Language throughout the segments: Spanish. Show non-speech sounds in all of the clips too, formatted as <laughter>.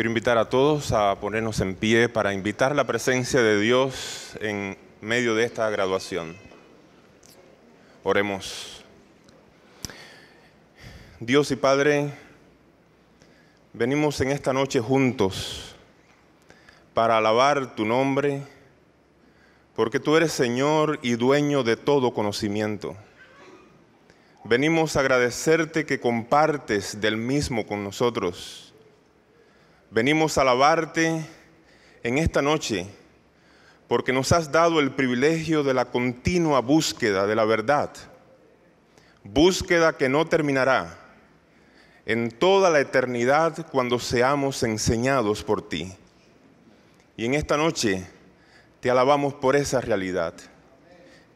Quiero invitar a todos a ponernos en pie para invitar la presencia de Dios en medio de esta graduación. Oremos. Dios y Padre, venimos en esta noche juntos para alabar tu nombre, porque tú eres Señor y dueño de todo conocimiento. Venimos a agradecerte que compartes del mismo con nosotros Venimos a alabarte en esta noche porque nos has dado el privilegio de la continua búsqueda de la verdad, búsqueda que no terminará en toda la eternidad cuando seamos enseñados por ti. Y en esta noche te alabamos por esa realidad.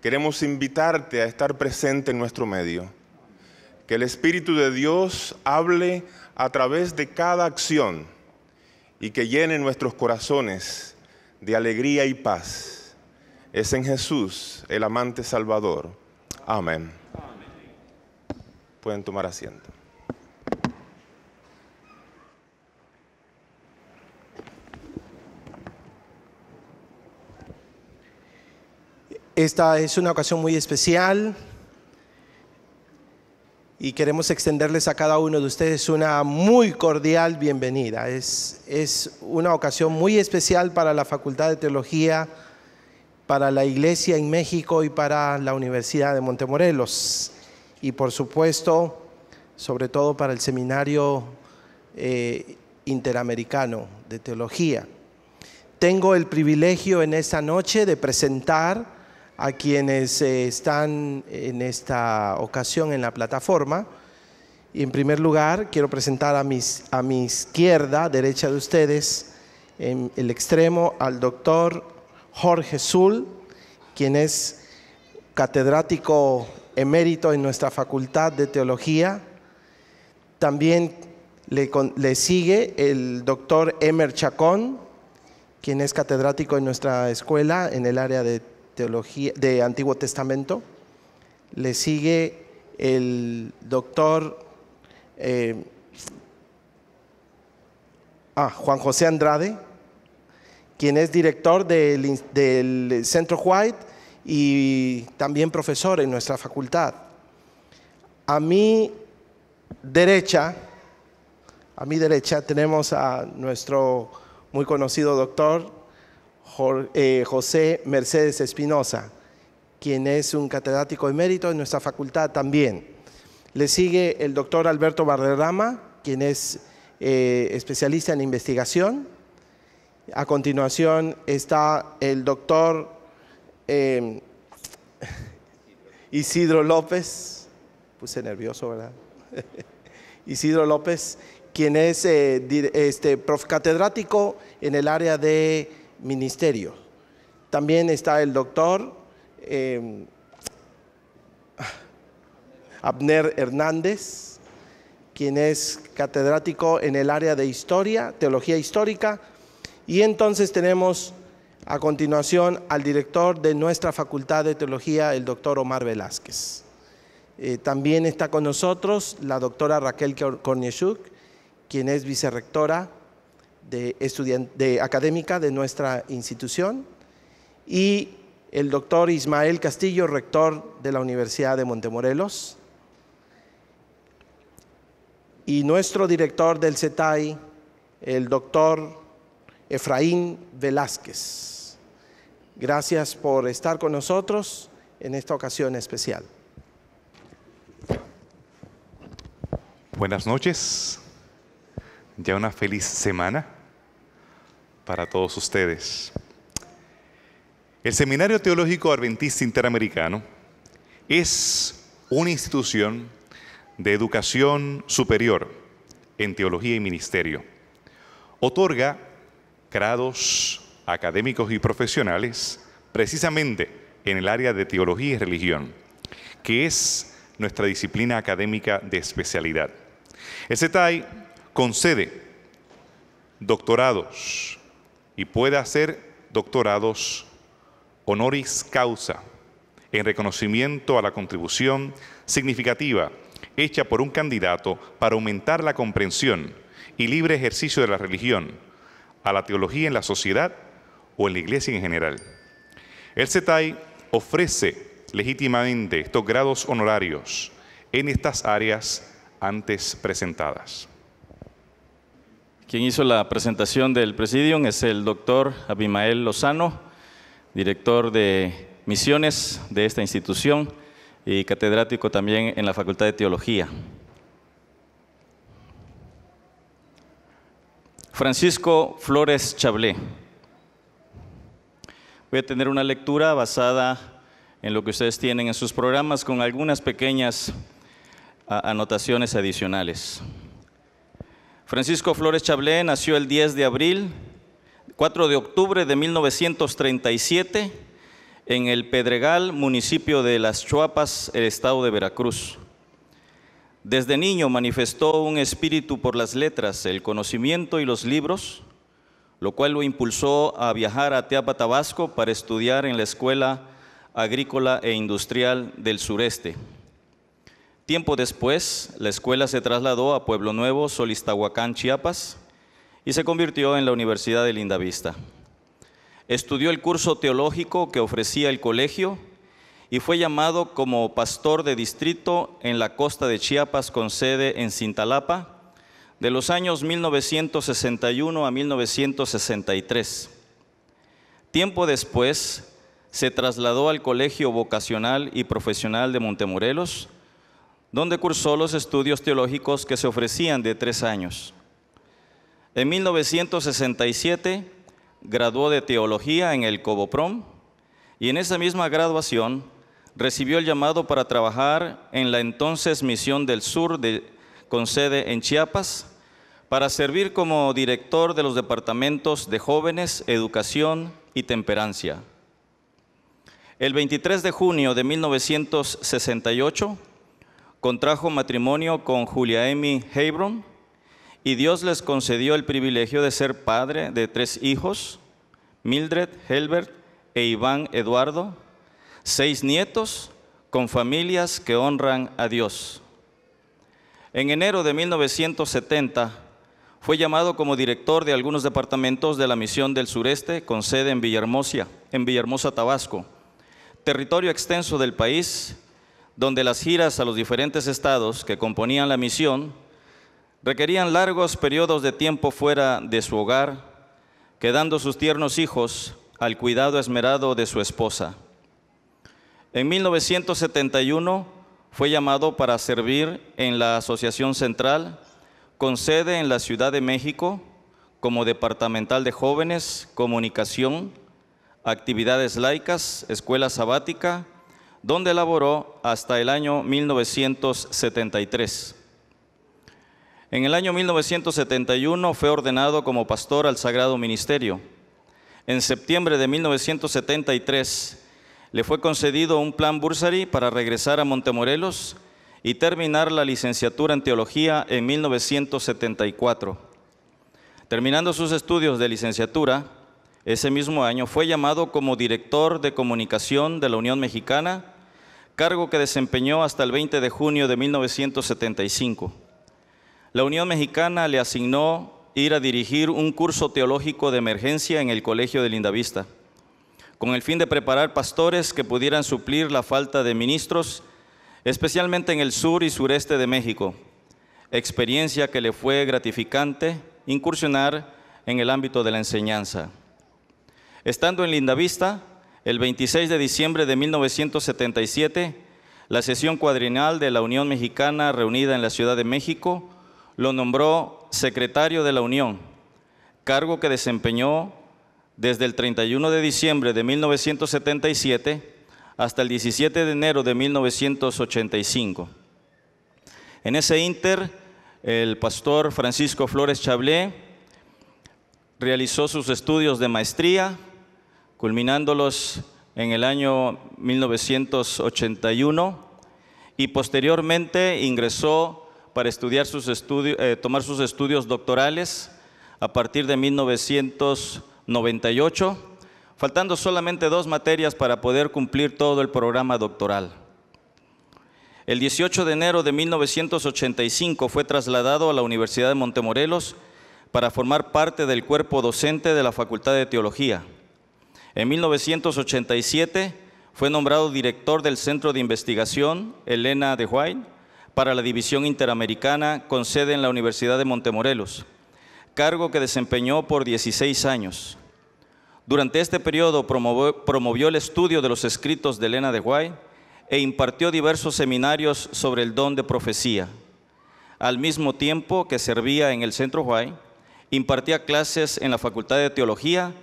Queremos invitarte a estar presente en nuestro medio. Que el Espíritu de Dios hable a través de cada acción y que llene nuestros corazones de alegría y paz. Es en Jesús, el amante Salvador. Amén. Pueden tomar asiento. Esta es una ocasión muy especial y queremos extenderles a cada uno de ustedes una muy cordial bienvenida. Es, es una ocasión muy especial para la Facultad de Teología, para la Iglesia en México y para la Universidad de Montemorelos. Y por supuesto, sobre todo para el Seminario eh, Interamericano de Teología. Tengo el privilegio en esta noche de presentar a quienes eh, están en esta ocasión en la plataforma. Y en primer lugar, quiero presentar a, mis, a mi izquierda, derecha de ustedes, en el extremo, al doctor Jorge Sul, quien es catedrático emérito en nuestra Facultad de Teología. También le, le sigue el doctor Emer Chacón, quien es catedrático en nuestra escuela en el área de teología, de Antiguo Testamento. Le sigue el doctor eh, ah, Juan José Andrade, quien es director del, Centro White y también profesor en nuestra facultad. A mi derecha, a mi derecha tenemos a nuestro muy conocido doctor eh, José Mercedes Espinosa, quien es un catedrático emérito en nuestra facultad también. Le sigue el doctor Alberto barrerama quien es eh, especialista en investigación. A continuación está el doctor em, Isidro López, puse nervioso, ¿verdad? <laughs> Isidro López, quien es eh, este, prof catedrático en el área de ministerio. También está el doctor eh, Abner Hernández, quien es catedrático en el área de historia, teología histórica. Y entonces tenemos a continuación al director de nuestra facultad de teología, el doctor Omar Velázquez. Eh, también está con nosotros la doctora Raquel Kornieshuk, quien es vicerrectora de, académica de nuestra institución y el doctor Ismael Castillo, rector de la Universidad de Montemorelos, y nuestro director del CETAI, el doctor Efraín Velázquez. Gracias por estar con nosotros en esta ocasión especial. Buenas noches, ya una feliz semana para todos ustedes. El Seminario Teológico Adventista Interamericano es una institución de educación superior en teología y ministerio. Otorga grados académicos y profesionales precisamente en el área de teología y religión, que es nuestra disciplina académica de especialidad. El CETAI concede doctorados, y puede hacer doctorados honoris causa en reconocimiento a la contribución significativa hecha por un candidato para aumentar la comprensión y libre ejercicio de la religión, a la teología en la sociedad o en la iglesia en general. El CETAI ofrece legítimamente estos grados honorarios en estas áreas antes presentadas. Quien hizo la presentación del Presidium es el doctor Abimael Lozano, director de misiones de esta institución y catedrático también en la Facultad de Teología. Francisco Flores Chablé. Voy a tener una lectura basada en lo que ustedes tienen en sus programas con algunas pequeñas ah, anotaciones adicionales. Francisco Flores Chablé nació el 10 de abril, 4 de octubre de 1937 en el Pedregal, municipio de Las Chuapas, el estado de Veracruz. Desde niño manifestó un espíritu por las letras, el conocimiento y los libros, lo cual lo impulsó a viajar a Teapa, Tabasco para estudiar en la Escuela Agrícola e Industrial del Sureste. Tiempo después, la escuela se trasladó a Pueblo Nuevo, Solistahuacán, Chiapas, y se convirtió en la Universidad de Lindavista. Estudió el curso teológico que ofrecía el colegio y fue llamado como pastor de distrito en la costa de Chiapas con sede en Cintalapa de los años 1961 a 1963. Tiempo después, se trasladó al Colegio Vocacional y Profesional de Montemorelos, donde cursó los estudios teológicos que se ofrecían de tres años. En 1967 graduó de teología en el Coboprom y en esa misma graduación recibió el llamado para trabajar en la entonces Misión del Sur de, con sede en Chiapas para servir como director de los departamentos de jóvenes, educación y temperancia. El 23 de junio de 1968 contrajo matrimonio con Julia Amy Hebron y Dios les concedió el privilegio de ser padre de tres hijos, Mildred, Helbert e Iván Eduardo, seis nietos con familias que honran a Dios. En enero de 1970 fue llamado como director de algunos departamentos de la Misión del Sureste con sede en Villahermosa, en Villahermosa, Tabasco, territorio extenso del país donde las giras a los diferentes estados que componían la misión requerían largos periodos de tiempo fuera de su hogar, quedando sus tiernos hijos al cuidado esmerado de su esposa. En 1971 fue llamado para servir en la Asociación Central, con sede en la Ciudad de México, como departamental de jóvenes, comunicación, actividades laicas, escuela sabática, donde laboró hasta el año 1973. En el año 1971 fue ordenado como pastor al Sagrado Ministerio. En septiembre de 1973 le fue concedido un plan bursary para regresar a Montemorelos y terminar la licenciatura en teología en 1974. Terminando sus estudios de licenciatura, ese mismo año fue llamado como director de comunicación de la Unión Mexicana cargo que desempeñó hasta el 20 de junio de 1975. La Unión Mexicana le asignó ir a dirigir un curso teológico de emergencia en el Colegio de Lindavista, con el fin de preparar pastores que pudieran suplir la falta de ministros, especialmente en el sur y sureste de México, experiencia que le fue gratificante incursionar en el ámbito de la enseñanza. Estando en Lindavista, el 26 de diciembre de 1977, la sesión cuadrinal de la Unión Mexicana reunida en la Ciudad de México lo nombró secretario de la Unión, cargo que desempeñó desde el 31 de diciembre de 1977 hasta el 17 de enero de 1985. En ese inter, el pastor Francisco Flores Chablé realizó sus estudios de maestría, culminándolos en el año 1981 y posteriormente ingresó para estudiar sus estudios, eh, tomar sus estudios doctorales a partir de 1998, faltando solamente dos materias para poder cumplir todo el programa doctoral. El 18 de enero de 1985 fue trasladado a la Universidad de Montemorelos para formar parte del cuerpo docente de la Facultad de Teología. En 1987 fue nombrado director del Centro de Investigación Elena de White para la División Interamericana con sede en la Universidad de Montemorelos, cargo que desempeñó por 16 años. Durante este periodo promovió, el estudio de los escritos de Elena de White e impartió diversos seminarios sobre el don de profecía. Al mismo tiempo que servía en el Centro White, impartía clases en la Facultad de Teología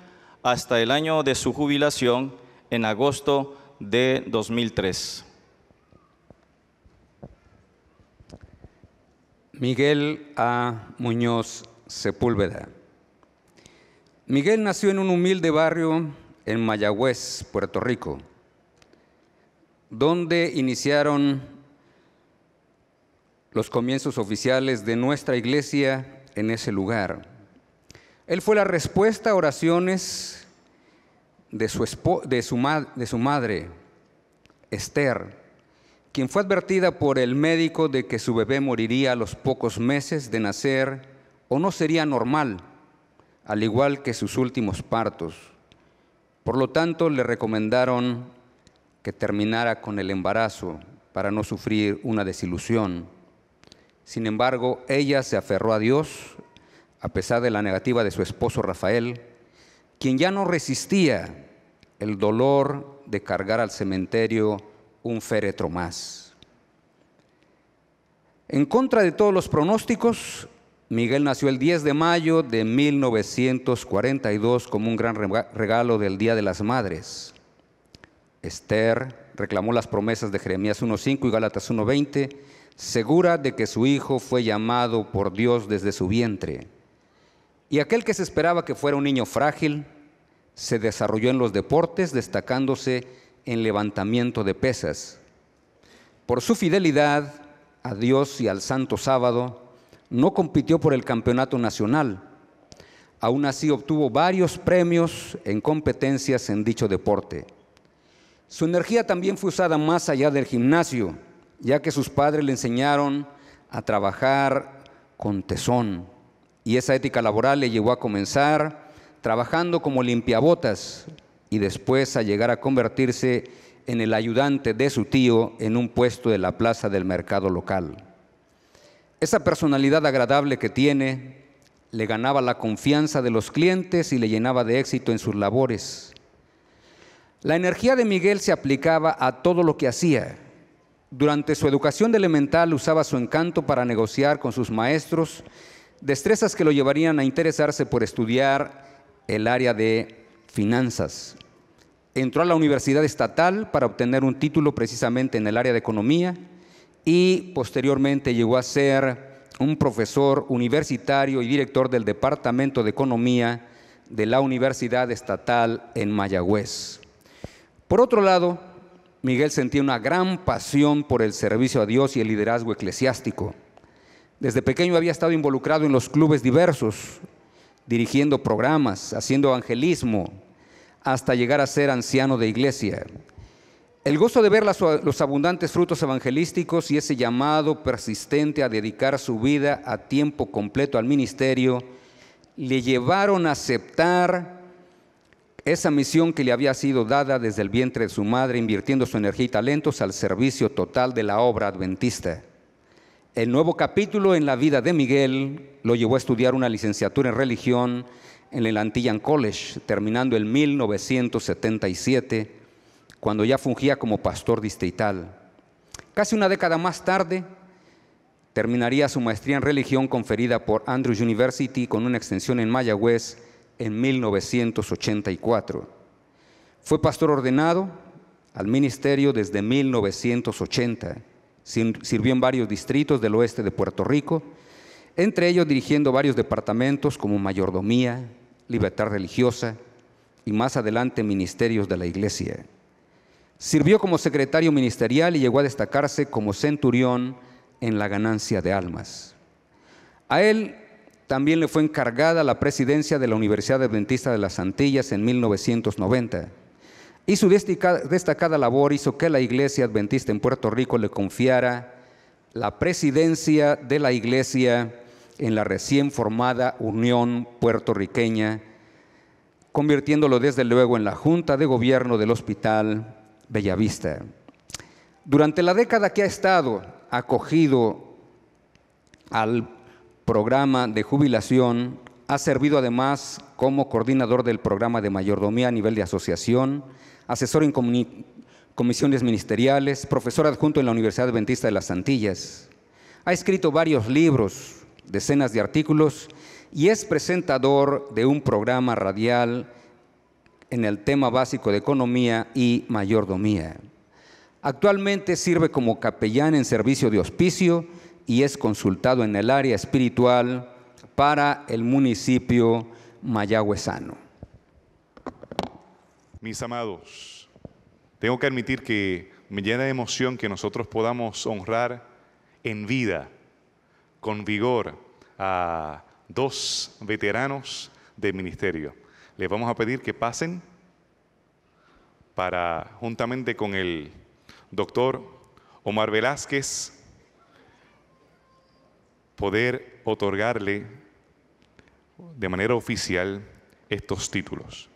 hasta el año de su jubilación en agosto de 2003. Miguel A. Muñoz Sepúlveda. Miguel nació en un humilde barrio en Mayagüez, Puerto Rico, donde iniciaron los comienzos oficiales de nuestra iglesia en ese lugar. Él fue la respuesta a oraciones de su, madre, Esther, quien fue advertida por el médico de que su bebé moriría a los pocos meses de nacer o no sería normal, al igual que sus últimos partos. Por lo tanto, le recomendaron que terminara con el embarazo para no sufrir una desilusión. Sin embargo, ella se aferró a Dios a pesar de la negativa de su esposo Rafael, quien ya no resistía el dolor de cargar al cementerio un féretro más. En contra de todos los pronósticos, Miguel nació el 10 de mayo de 1942 como un gran regalo del Día de las Madres. Esther reclamó las promesas de Jeremías 1.5 y Gálatas 1.20, segura de que su hijo fue llamado por Dios desde su vientre. Y aquel que se esperaba que fuera un niño frágil, se desarrolló en los deportes, destacándose en levantamiento de pesas. Por su fidelidad a Dios y al Santo Sábado, no compitió por el campeonato nacional. Aún así obtuvo varios premios en competencias en dicho deporte. Su energía también fue usada más allá del gimnasio, ya que sus padres le enseñaron a trabajar con tesón, y esa ética laboral le llevó a comenzar trabajando como limpiabotas y después a llegar a convertirse en el ayudante de su tío en un puesto de la plaza del mercado local. Esa personalidad agradable que tiene le ganaba la confianza de los clientes y le llenaba de éxito en sus labores. La energía de Miguel se aplicaba a todo lo que hacía. Durante su educación de elemental usaba su encanto para negociar con sus maestros destrezas que lo llevarían a interesarse por estudiar el área de finanzas. Entró a la Universidad Estatal para obtener un título precisamente en el área de economía y posteriormente llegó a ser un profesor universitario y director del Departamento de Economía de la Universidad Estatal en Mayagüez. Por otro lado, Miguel sentía una gran pasión por el servicio a Dios y el liderazgo eclesiástico. Desde pequeño había estado involucrado en los clubes diversos, dirigiendo programas, haciendo evangelismo, hasta llegar a ser anciano de iglesia. El gozo de ver los abundantes frutos evangelísticos y ese llamado persistente a dedicar su vida a tiempo completo al ministerio le llevaron a aceptar esa misión que le había sido dada desde el vientre de su madre, invirtiendo su energía y talentos al servicio total de la obra adventista. El nuevo capítulo en la vida de Miguel lo llevó a estudiar una licenciatura en religión en el Antillan College, terminando en 1977, cuando ya fungía como pastor distrital. Casi una década más tarde, terminaría su maestría en religión conferida por Andrews University con una extensión en Mayagüez en 1984. Fue pastor ordenado al ministerio desde 1980 Sirvió en varios distritos del oeste de Puerto Rico, entre ellos dirigiendo varios departamentos como mayordomía, libertad religiosa y más adelante ministerios de la iglesia. Sirvió como secretario ministerial y llegó a destacarse como centurión en la ganancia de almas. A él también le fue encargada la presidencia de la Universidad Adventista de las Antillas en 1990 y su destacada labor hizo que la Iglesia Adventista en Puerto Rico le confiara la presidencia de la Iglesia en la recién formada Unión Puertorriqueña, convirtiéndolo desde luego en la Junta de Gobierno del Hospital Bellavista. Durante la década que ha estado acogido al programa de jubilación, ha servido además como coordinador del programa de mayordomía a nivel de asociación, asesor en comisiones ministeriales, profesor adjunto en la Universidad Adventista de las Antillas. Ha escrito varios libros, decenas de artículos y es presentador de un programa radial en el tema básico de economía y mayordomía. Actualmente sirve como capellán en servicio de hospicio y es consultado en el área espiritual para el municipio mayagüezano. Mis amados, tengo que admitir que me llena de emoción que nosotros podamos honrar en vida, con vigor, a dos veteranos del ministerio. Les vamos a pedir que pasen para, juntamente con el doctor Omar Velázquez, poder otorgarle de manera oficial estos títulos.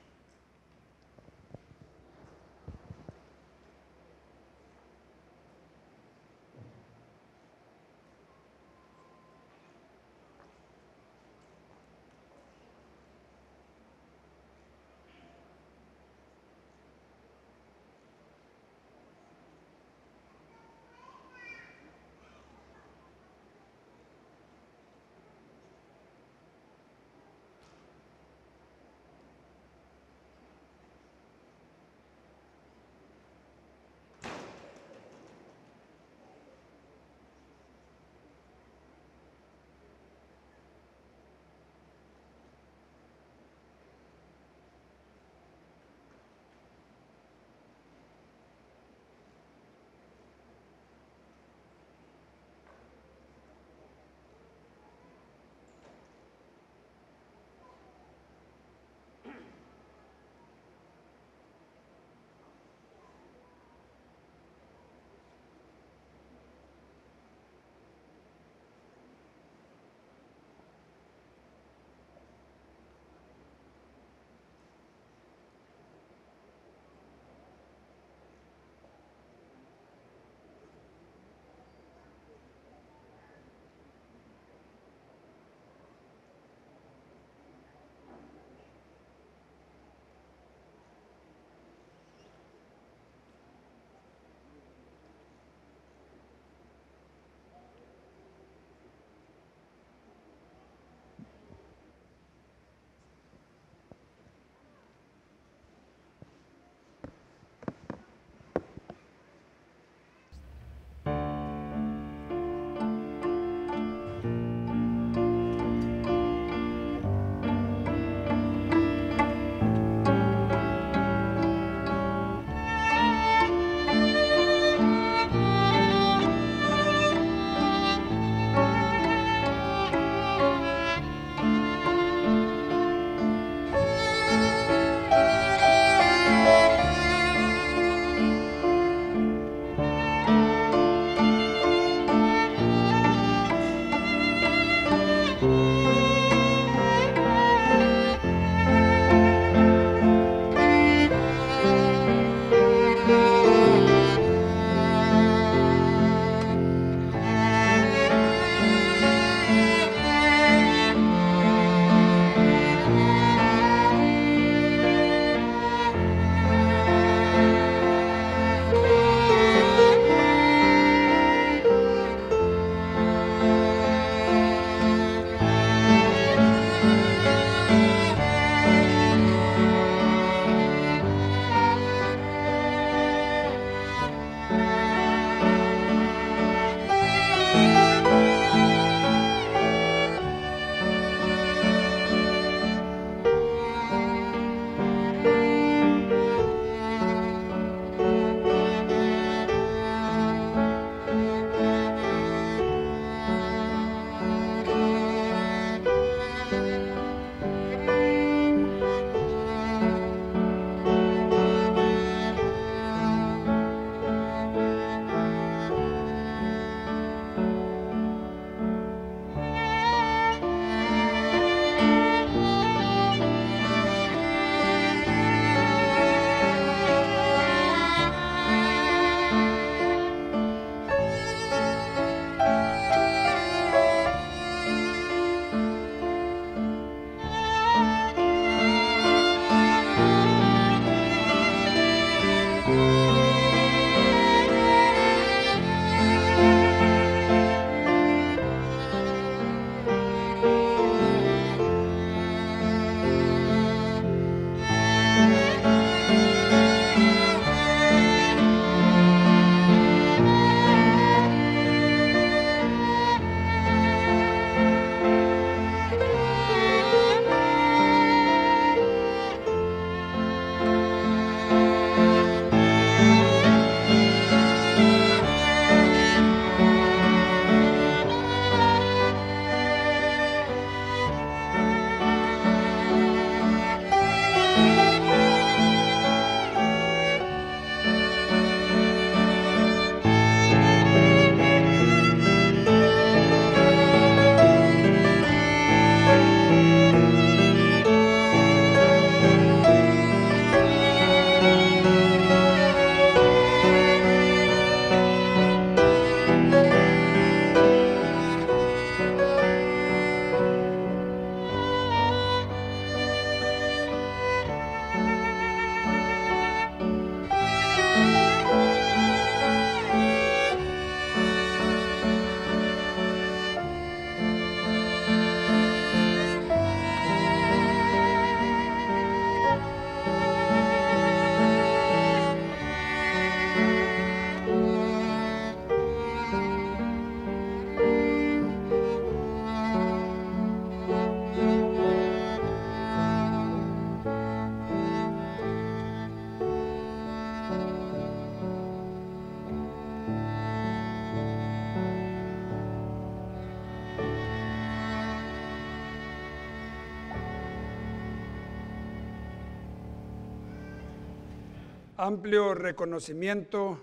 amplio reconocimiento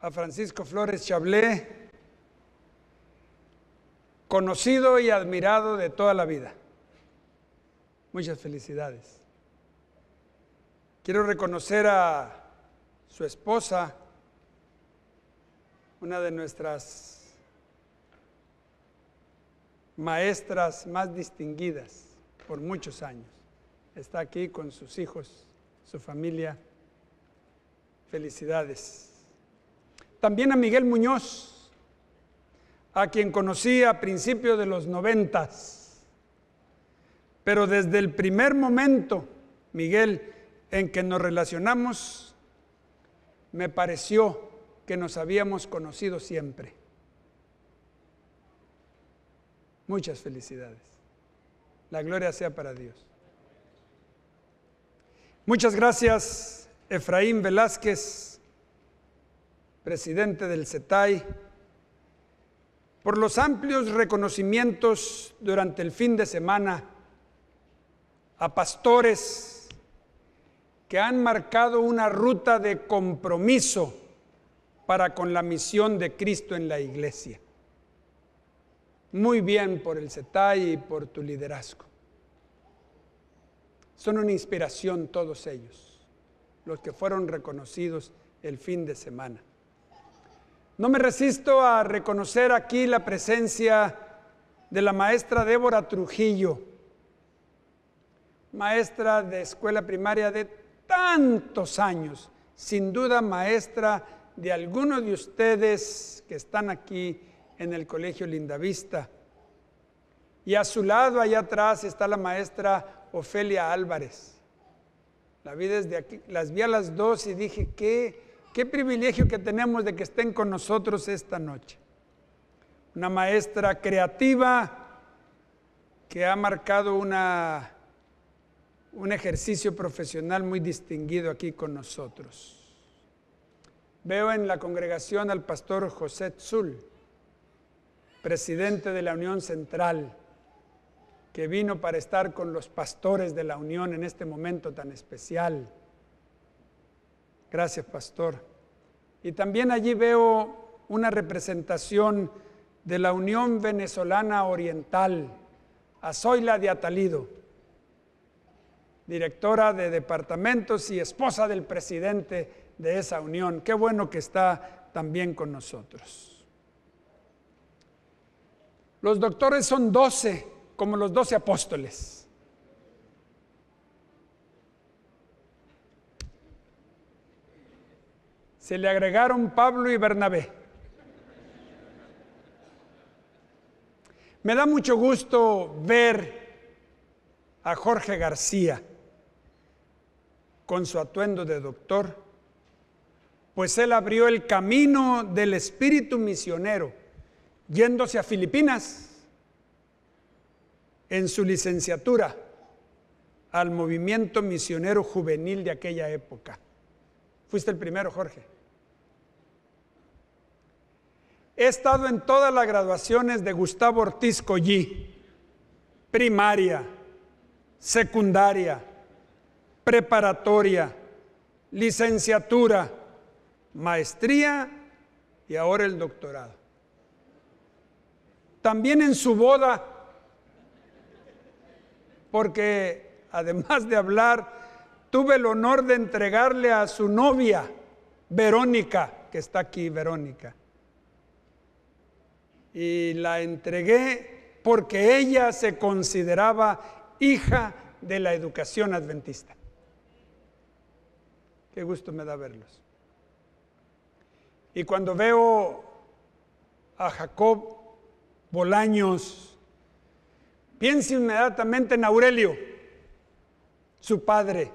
a Francisco Flores Chablé, conocido y admirado de toda la vida. Muchas felicidades. Quiero reconocer a su esposa, una de nuestras maestras más distinguidas por muchos años. Está aquí con sus hijos, su familia. Felicidades. También a Miguel Muñoz, a quien conocí a principios de los noventas. Pero desde el primer momento, Miguel, en que nos relacionamos, me pareció que nos habíamos conocido siempre. Muchas felicidades. La gloria sea para Dios. Muchas gracias. Efraín Velázquez, presidente del CETAI, por los amplios reconocimientos durante el fin de semana a pastores que han marcado una ruta de compromiso para con la misión de Cristo en la iglesia. Muy bien por el CETAI y por tu liderazgo. Son una inspiración todos ellos los que fueron reconocidos el fin de semana. No me resisto a reconocer aquí la presencia de la maestra Débora Trujillo, maestra de escuela primaria de tantos años, sin duda maestra de algunos de ustedes que están aquí en el Colegio Lindavista. Y a su lado, allá atrás, está la maestra Ofelia Álvarez la vi desde aquí, las vi a las dos y dije, qué, qué privilegio que tenemos de que estén con nosotros esta noche. Una maestra creativa que ha marcado una, un ejercicio profesional muy distinguido aquí con nosotros. Veo en la congregación al pastor José Tzul, presidente de la Unión Central que vino para estar con los pastores de la Unión en este momento tan especial. Gracias, pastor. Y también allí veo una representación de la Unión Venezolana Oriental, azoila de Atalido, directora de departamentos y esposa del presidente de esa unión. Qué bueno que está también con nosotros. Los doctores son doce como los doce apóstoles. Se le agregaron Pablo y Bernabé. Me da mucho gusto ver a Jorge García con su atuendo de doctor, pues él abrió el camino del espíritu misionero yéndose a Filipinas en su licenciatura al movimiento misionero juvenil de aquella época. Fuiste el primero, Jorge. He estado en todas las graduaciones de Gustavo Ortiz Collí, primaria, secundaria, preparatoria, licenciatura, maestría y ahora el doctorado. También en su boda porque además de hablar, tuve el honor de entregarle a su novia, Verónica, que está aquí, Verónica. Y la entregué porque ella se consideraba hija de la educación adventista. Qué gusto me da verlos. Y cuando veo a Jacob Bolaños, Piense inmediatamente en Aurelio, su padre,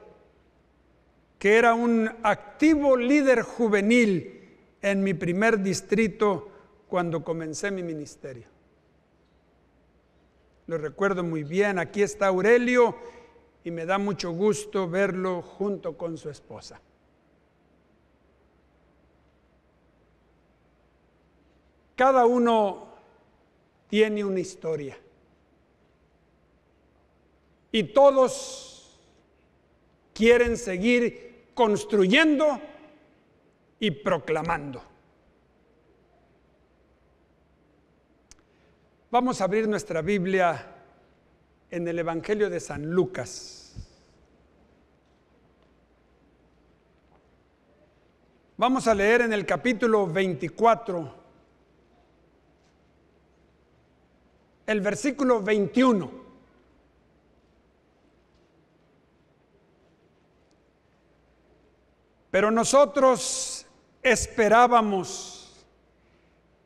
que era un activo líder juvenil en mi primer distrito cuando comencé mi ministerio. Lo recuerdo muy bien, aquí está Aurelio y me da mucho gusto verlo junto con su esposa. Cada uno tiene una historia. Y todos quieren seguir construyendo y proclamando. Vamos a abrir nuestra Biblia en el Evangelio de San Lucas. Vamos a leer en el capítulo 24, el versículo 21. Pero nosotros esperábamos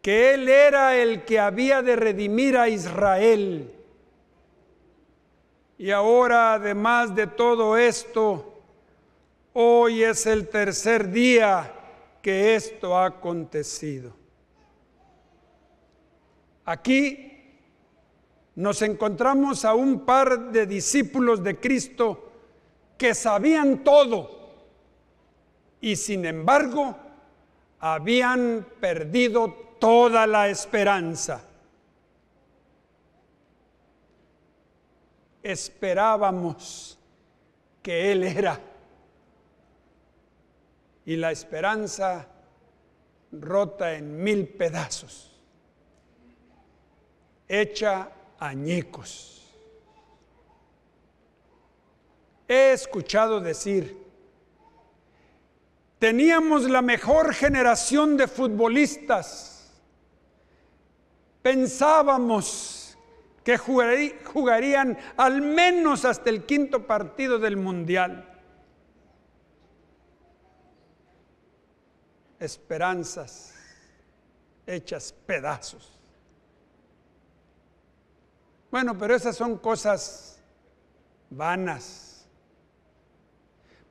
que Él era el que había de redimir a Israel. Y ahora, además de todo esto, hoy es el tercer día que esto ha acontecido. Aquí nos encontramos a un par de discípulos de Cristo que sabían todo y sin embargo habían perdido toda la esperanza. Esperábamos que Él era y la esperanza rota en mil pedazos, hecha añicos. He escuchado decir, Teníamos la mejor generación de futbolistas. Pensábamos que jugarían al menos hasta el quinto partido del Mundial. Esperanzas hechas pedazos. Bueno, pero esas son cosas vanas.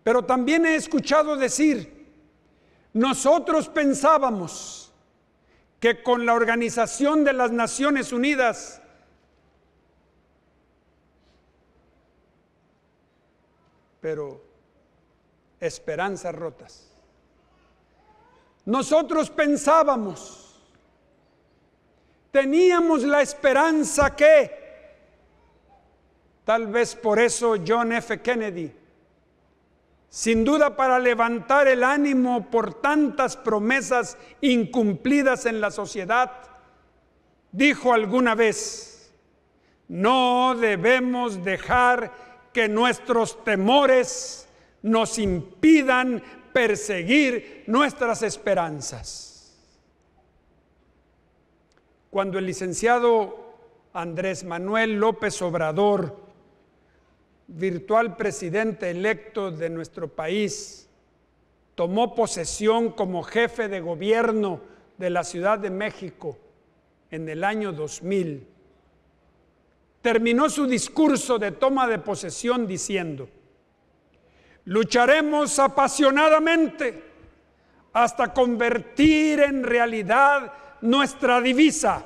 Pero también he escuchado decir, nosotros pensábamos que con la Organización de las Naciones Unidas pero esperanzas rotas. Nosotros pensábamos, teníamos la esperanza que, tal vez por eso John F. Kennedy sin duda para levantar el ánimo por tantas promesas incumplidas en la sociedad, dijo alguna vez, no debemos dejar que nuestros temores nos impidan perseguir nuestras esperanzas. Cuando el licenciado Andrés Manuel López Obrador virtual presidente electo de nuestro país, tomó posesión como jefe de gobierno de la Ciudad de México en el año 2000, terminó su discurso de toma de posesión diciendo, lucharemos apasionadamente hasta convertir en realidad nuestra divisa,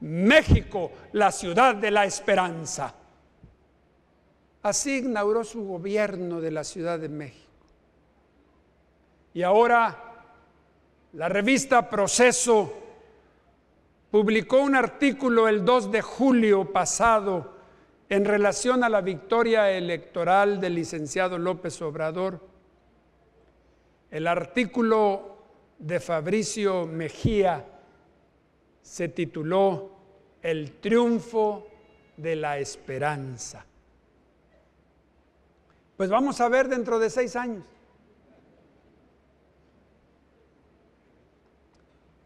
México, la ciudad de la esperanza. Así inauguró su gobierno de la Ciudad de México. Y ahora la revista Proceso publicó un artículo el 2 de julio pasado en relación a la victoria electoral del licenciado López Obrador. El artículo de Fabricio Mejía se tituló El triunfo de la esperanza. Pues vamos a ver dentro de seis años.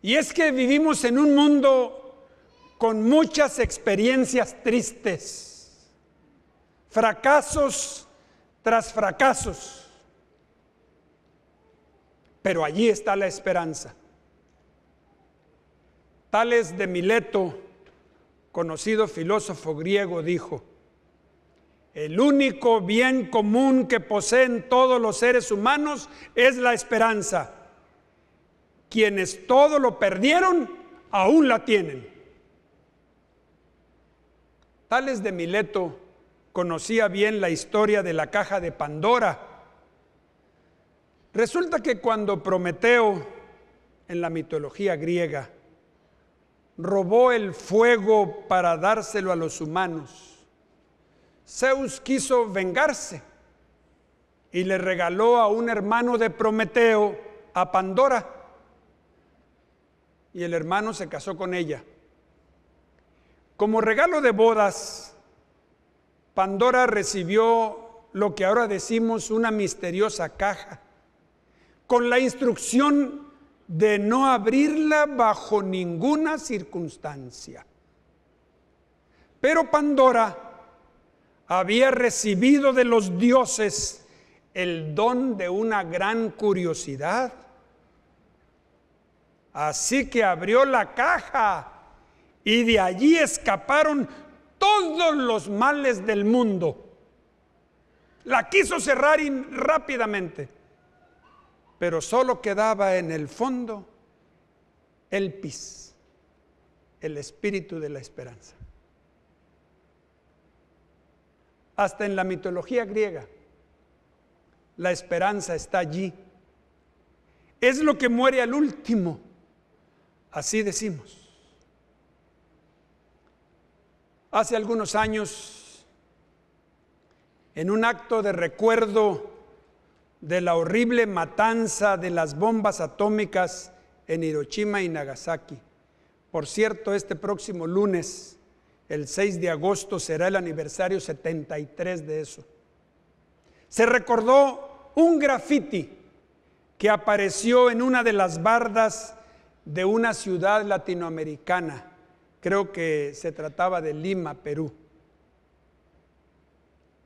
Y es que vivimos en un mundo con muchas experiencias tristes, fracasos tras fracasos. Pero allí está la esperanza. Tales de Mileto, conocido filósofo griego, dijo, el único bien común que poseen todos los seres humanos es la esperanza. Quienes todo lo perdieron, aún la tienen. Tales de Mileto conocía bien la historia de la caja de Pandora. Resulta que cuando Prometeo, en la mitología griega, robó el fuego para dárselo a los humanos, Zeus quiso vengarse y le regaló a un hermano de Prometeo, a Pandora, y el hermano se casó con ella. Como regalo de bodas, Pandora recibió lo que ahora decimos una misteriosa caja, con la instrucción de no abrirla bajo ninguna circunstancia. Pero Pandora había recibido de los dioses el don de una gran curiosidad. Así que abrió la caja y de allí escaparon todos los males del mundo. La quiso cerrar rápidamente, pero solo quedaba en el fondo el pis, el espíritu de la esperanza. hasta en la mitología griega. La esperanza está allí. Es lo que muere al último. Así decimos. Hace algunos años, en un acto de recuerdo de la horrible matanza de las bombas atómicas en Hiroshima y Nagasaki, por cierto, este próximo lunes el 6 de agosto será el aniversario 73 de eso. Se recordó un graffiti que apareció en una de las bardas de una ciudad latinoamericana. Creo que se trataba de Lima, Perú.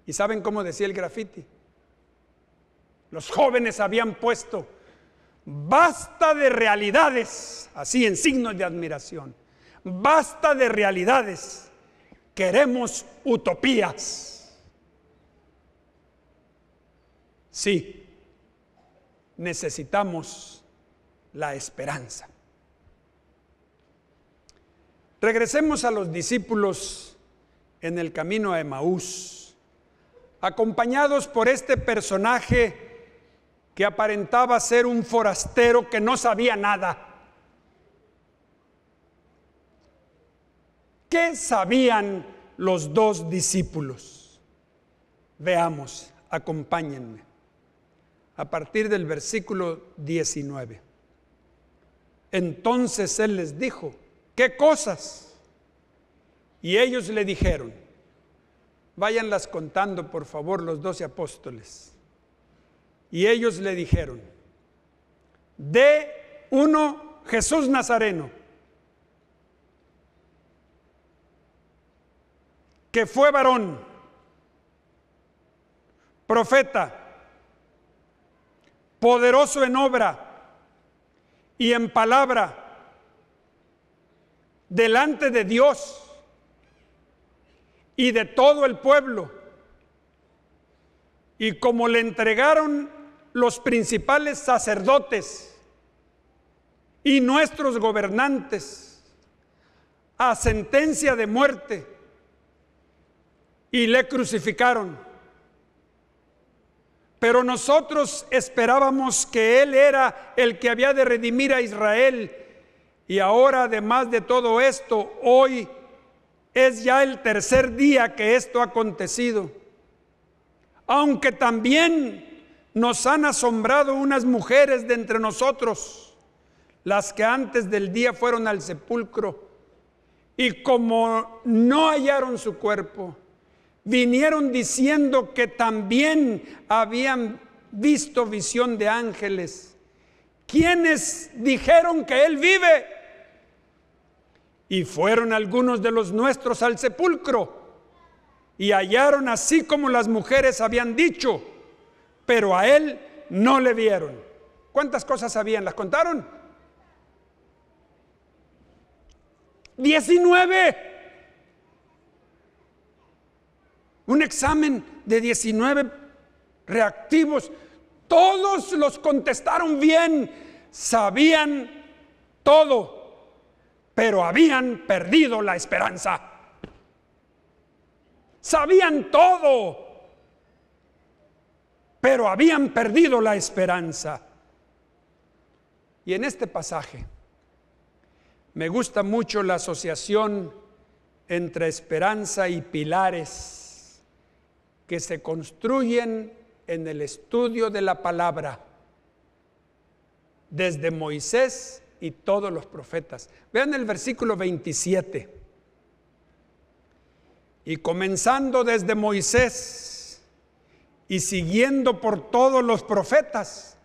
¿Y saben cómo decía el graffiti? Los jóvenes habían puesto, basta de realidades, así en signos de admiración, basta de realidades. Queremos utopías. Sí, necesitamos la esperanza. Regresemos a los discípulos en el camino a Emaús, acompañados por este personaje que aparentaba ser un forastero que no sabía nada ¿Qué sabían los dos discípulos? Veamos, acompáñenme. A partir del versículo 19. Entonces él les dijo, ¿qué cosas? Y ellos le dijeron, váyanlas contando por favor los doce apóstoles. Y ellos le dijeron, de uno Jesús Nazareno que fue varón, profeta, poderoso en obra y en palabra, delante de Dios y de todo el pueblo. Y como le entregaron los principales sacerdotes y nuestros gobernantes a sentencia de muerte, y le crucificaron. Pero nosotros esperábamos que Él era el que había de redimir a Israel. Y ahora, además de todo esto, hoy es ya el tercer día que esto ha acontecido. Aunque también nos han asombrado unas mujeres de entre nosotros, las que antes del día fueron al sepulcro, y como no hallaron su cuerpo, vinieron diciendo que también habían visto visión de ángeles, quienes dijeron que Él vive. Y fueron algunos de los nuestros al sepulcro y hallaron así como las mujeres habían dicho, pero a Él no le vieron. ¿Cuántas cosas habían? ¿Las contaron? diecinueve un examen de 19 reactivos. Todos los contestaron bien, sabían todo, pero habían perdido la esperanza. Sabían todo, pero habían perdido la esperanza. Y en este pasaje me gusta mucho la asociación entre esperanza y pilares que se construyen en el estudio de la palabra, desde Moisés y todos los profetas. Vean el versículo 27. Y comenzando desde Moisés y siguiendo por todos los profetas,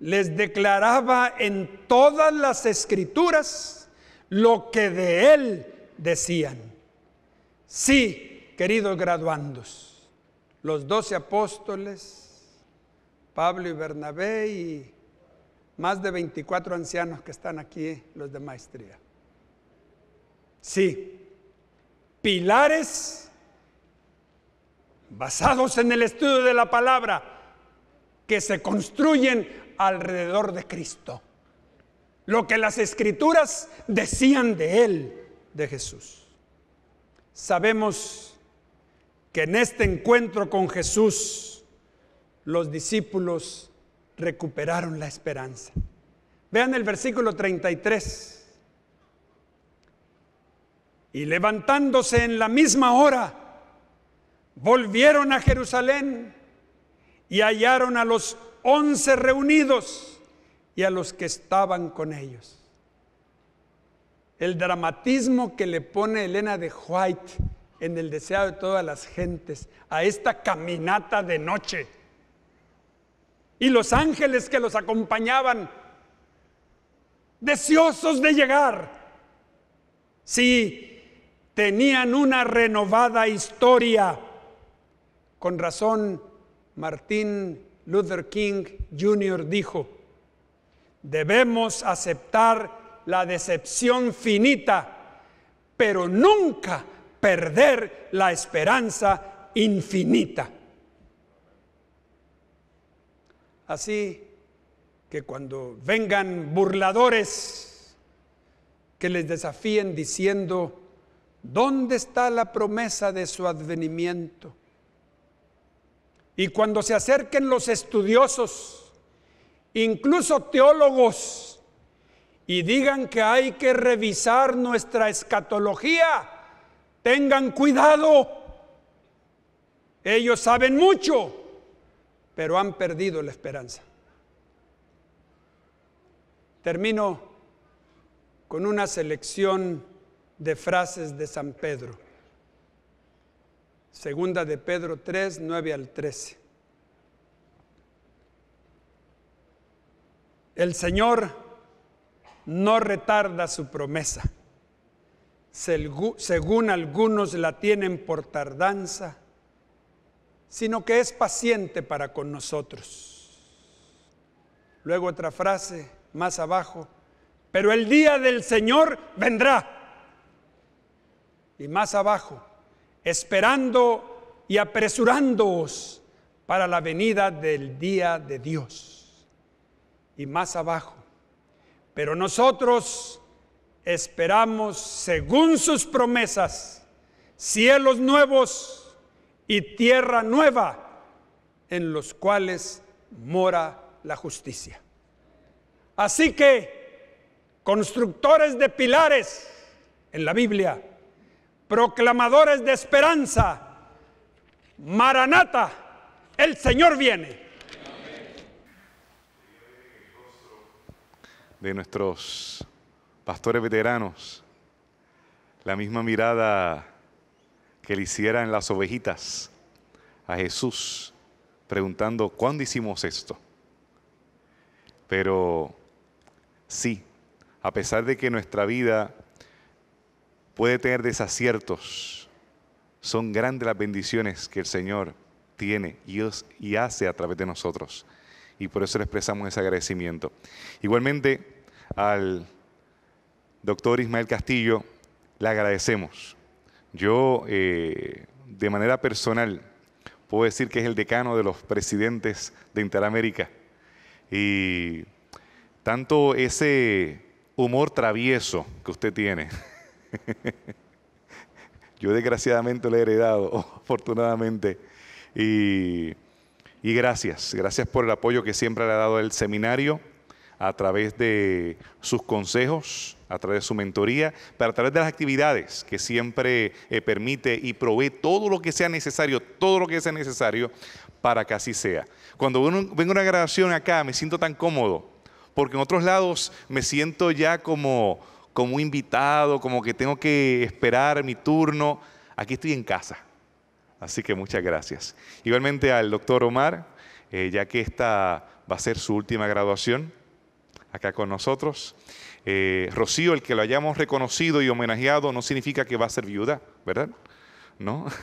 les declaraba en todas las escrituras lo que de él decían. Sí, queridos graduandos los doce apóstoles, Pablo y Bernabé y más de 24 ancianos que están aquí, los de maestría. Sí, pilares basados en el estudio de la palabra que se construyen alrededor de Cristo. Lo que las escrituras decían de él, de Jesús. Sabemos en este encuentro con Jesús los discípulos recuperaron la esperanza. Vean el versículo 33. Y levantándose en la misma hora, volvieron a Jerusalén y hallaron a los once reunidos y a los que estaban con ellos. El dramatismo que le pone Elena de White en el deseo de todas las gentes a esta caminata de noche. Y los ángeles que los acompañaban, deseosos de llegar, sí, tenían una renovada historia. Con razón, Martín Luther King Jr. dijo, debemos aceptar la decepción finita, pero nunca perder la esperanza infinita. Así que cuando vengan burladores que les desafíen diciendo, ¿dónde está la promesa de su advenimiento? Y cuando se acerquen los estudiosos, incluso teólogos, y digan que hay que revisar nuestra escatología, tengan cuidado. Ellos saben mucho, pero han perdido la esperanza. Termino con una selección de frases de San Pedro. Segunda de Pedro 3, 9 al 13. El Señor no retarda su promesa según algunos la tienen por tardanza, sino que es paciente para con nosotros. Luego otra frase más abajo, pero el día del Señor vendrá. Y más abajo, esperando y apresurándoos para la venida del día de Dios. Y más abajo, pero nosotros esperamos, según sus promesas, cielos nuevos y tierra nueva en los cuales mora la justicia. Así que, constructores de pilares en la Biblia, proclamadores de esperanza, Maranata, el Señor viene. De nuestros pastores veteranos, la misma mirada que le hicieran las ovejitas a Jesús, preguntando, ¿cuándo hicimos esto? Pero sí, a pesar de que nuestra vida puede tener desaciertos, son grandes las bendiciones que el Señor tiene y, hace a través de nosotros. Y por eso le expresamos ese agradecimiento. Igualmente al Doctor Ismael Castillo, le agradecemos. Yo, eh, de manera personal, puedo decir que es el decano de los presidentes de Interamérica. Y tanto ese humor travieso que usted tiene, <laughs> yo desgraciadamente lo he heredado, <laughs> afortunadamente. Y, y gracias, gracias por el apoyo que siempre le ha dado el seminario a través de sus consejos a través de su mentoría, pero a través de las actividades que siempre eh, permite y provee todo lo que sea necesario, todo lo que sea necesario para que así sea. Cuando vengo a una graduación acá me siento tan cómodo, porque en otros lados me siento ya como, como invitado, como que tengo que esperar mi turno. Aquí estoy en casa. Así que muchas gracias. Igualmente al doctor Omar, eh, ya que esta va a ser su última graduación acá con nosotros. Eh, Rocío, el que lo hayamos reconocido y homenajeado, no significa que va a ser viuda, ¿verdad? No. <laughs>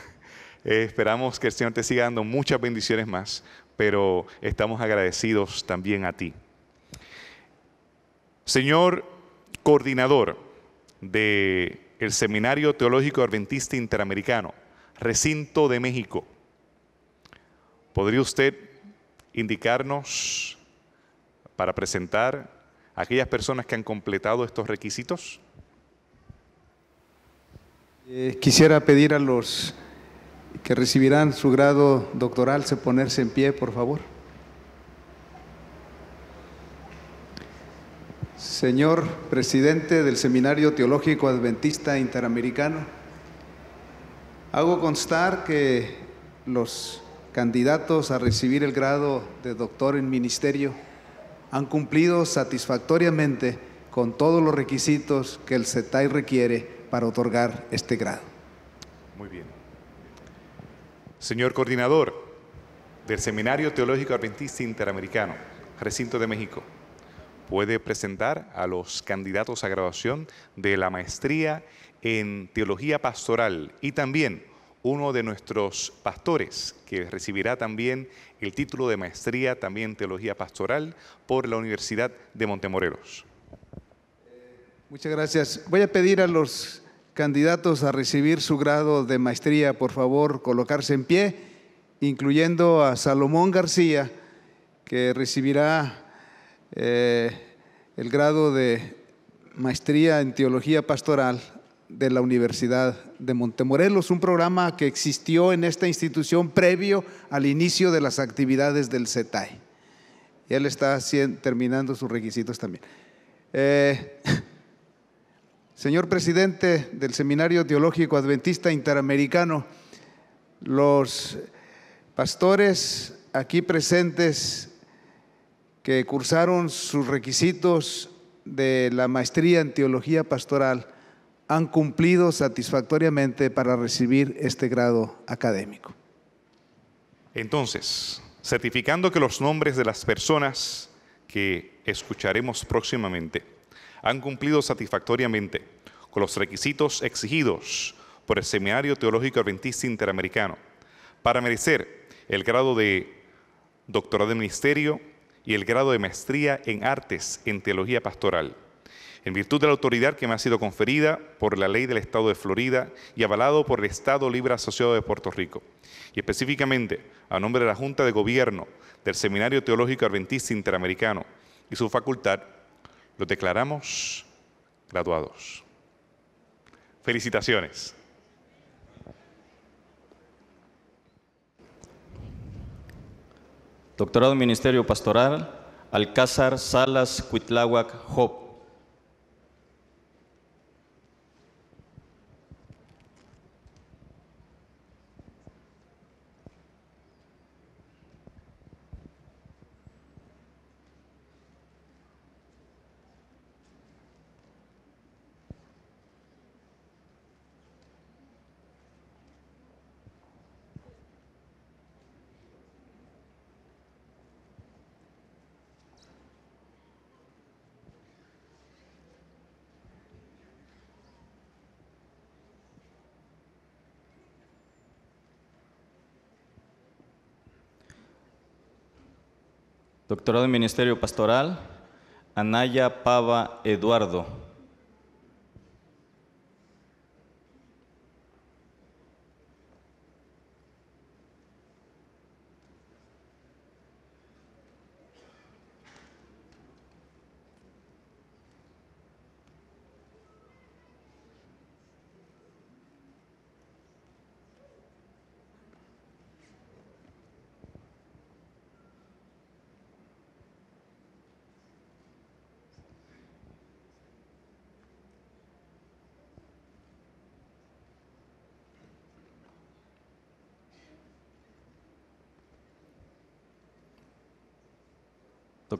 Eh, esperamos que el Señor te siga dando muchas bendiciones más, pero estamos agradecidos también a ti. Señor coordinador del Seminario Teológico Adventista Interamericano, Recinto de México, ¿podría usted indicarnos para presentar aquellas personas que han completado estos requisitos? Eh, quisiera pedir a los que recibirán su grado doctoral se ponerse en pie, por favor. Señor presidente del Seminario Teológico Adventista Interamericano, hago constar que los candidatos a recibir el grado de doctor en ministerio han cumplido satisfactoriamente con todos los requisitos que el CETAI requiere para otorgar este grado. Muy bien. Señor coordinador del Seminario Teológico Adventista Interamericano, Recinto de México, puede presentar a los candidatos a graduación de la maestría en Teología Pastoral y también uno de nuestros pastores, que recibirá también el título de maestría, también teología pastoral, por la Universidad de Montemorelos. Muchas gracias. Voy a pedir a los candidatos a recibir su grado de maestría, por favor, colocarse en pie, incluyendo a Salomón García, que recibirá eh, el grado de maestría en teología pastoral de la Universidad de Montemorelos, un programa que existió en esta institución previo al inicio de las actividades del CETAI. él está terminando sus requisitos también. Eh, <laughs> señor presidente del Seminario Teológico Adventista Interamericano, los pastores aquí presentes que cursaron sus requisitos de la maestría en teología pastoral, han cumplido satisfactoriamente para recibir este grado académico. Entonces, certificando que los nombres de las personas que escucharemos próximamente han cumplido satisfactoriamente con los requisitos exigidos por el Seminario Teológico Adventista Interamericano para merecer el grado de doctorado de ministerio y el grado de maestría en artes en teología pastoral en virtud de la autoridad que me ha sido conferida por la ley del Estado de Florida y avalado por el Estado Libre Asociado de Puerto Rico, y específicamente a nombre de la Junta de Gobierno del Seminario Teológico Adventista Interamericano y su facultad, los declaramos graduados. Felicitaciones. Doctorado en Ministerio Pastoral, Alcázar Salas Cuitláhuac Hop. Doctorado en Ministerio Pastoral, Anaya Pava Eduardo.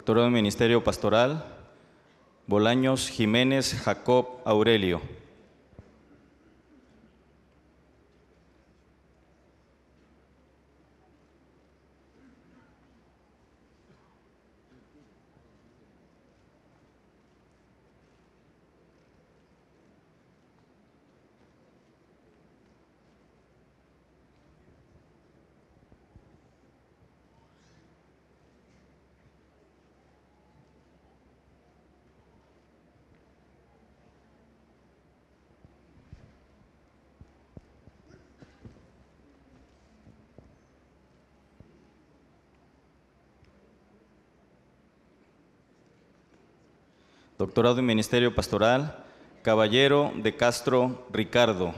Doctorado del Ministerio Pastoral, Bolaños Jiménez Jacob Aurelio. Doctorado en Ministerio Pastoral, Caballero de Castro Ricardo.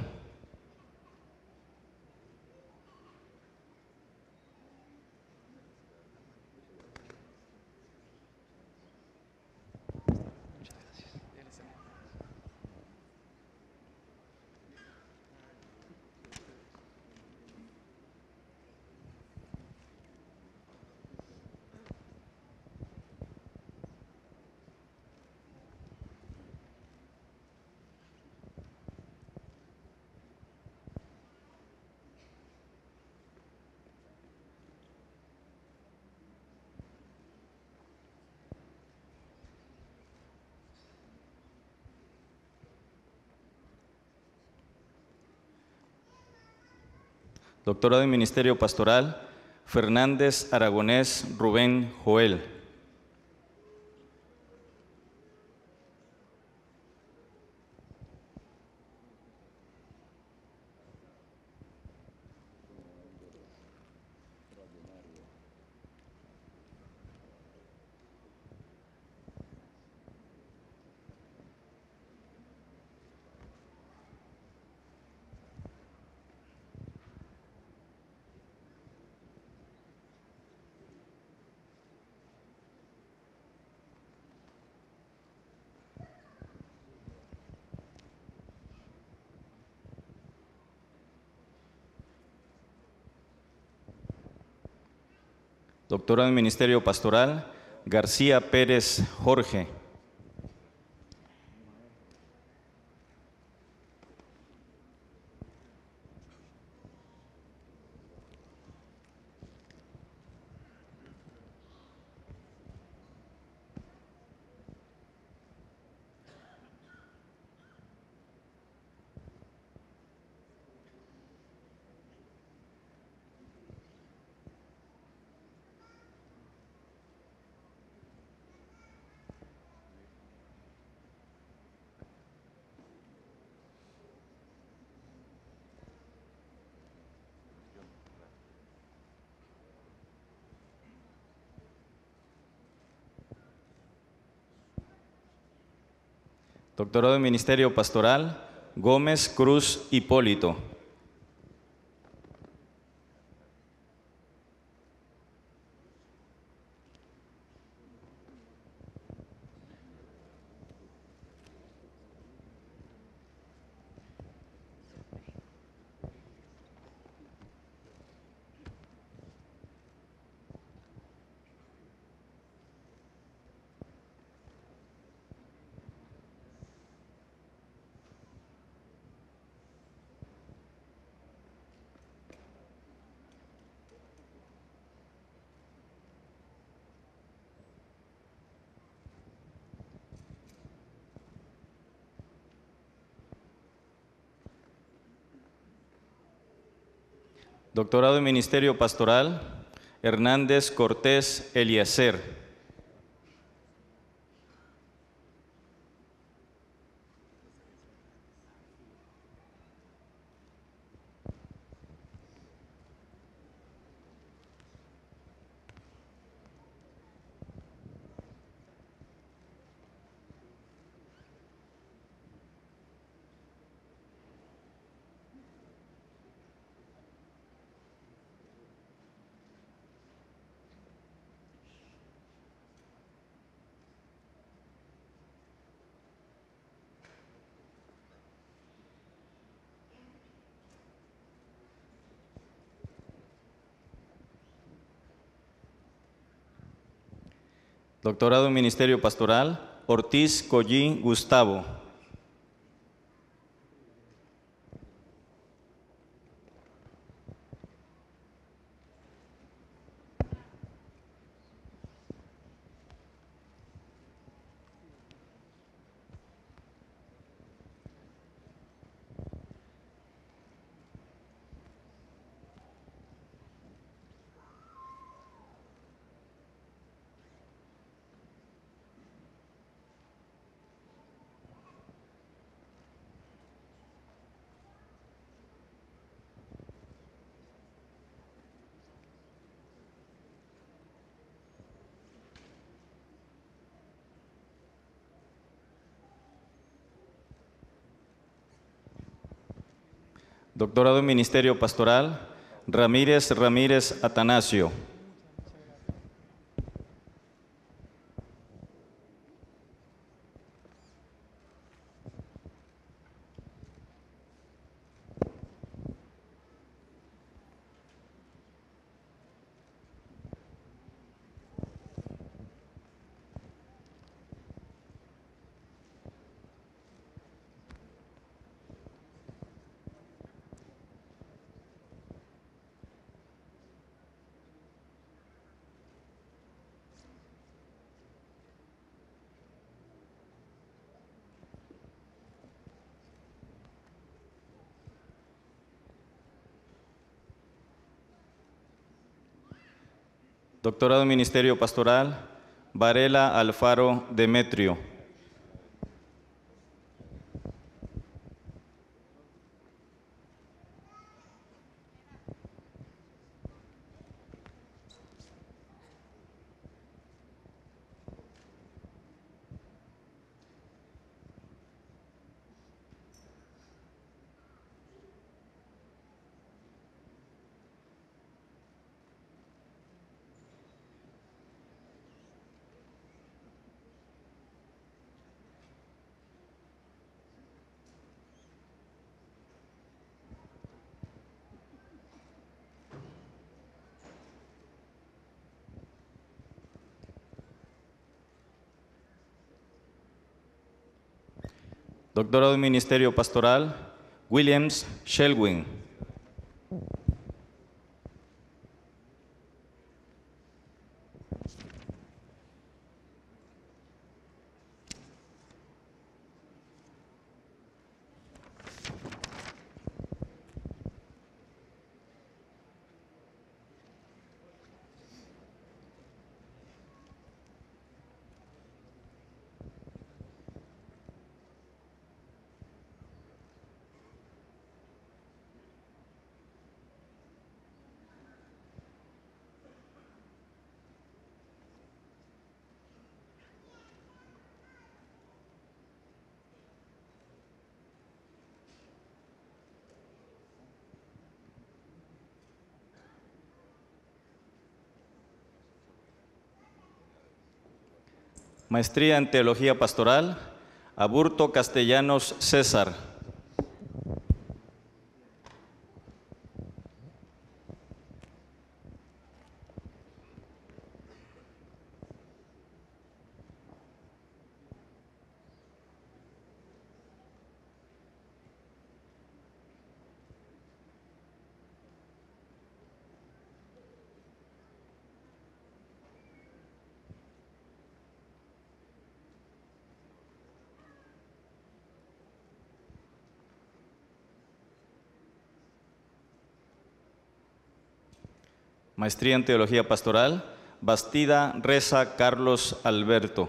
Doctorado en Ministerio Pastoral, Fernández Aragonés Rubén Joel. doctorado Ministerio Pastoral, García Pérez Jorge. Doctorado en Ministerio Pastoral, Gómez Cruz Hipólito. Doctorado en Ministerio Pastoral, Hernández Cortés Eliezer. Doctorado en Ministerio Pastoral, Ortiz Collín Gustavo, Doctorado Ministerio Pastoral, Ramírez Ramírez Atanasio. Doctorado Ministerio Pastoral, Varela Alfaro Demetrio. Doctorado en Ministerio Pastoral, Williams Shelwin. maestría en teología pastoral, Aburto Castellanos César. maestría en teología pastoral, Bastida Reza Carlos Alberto.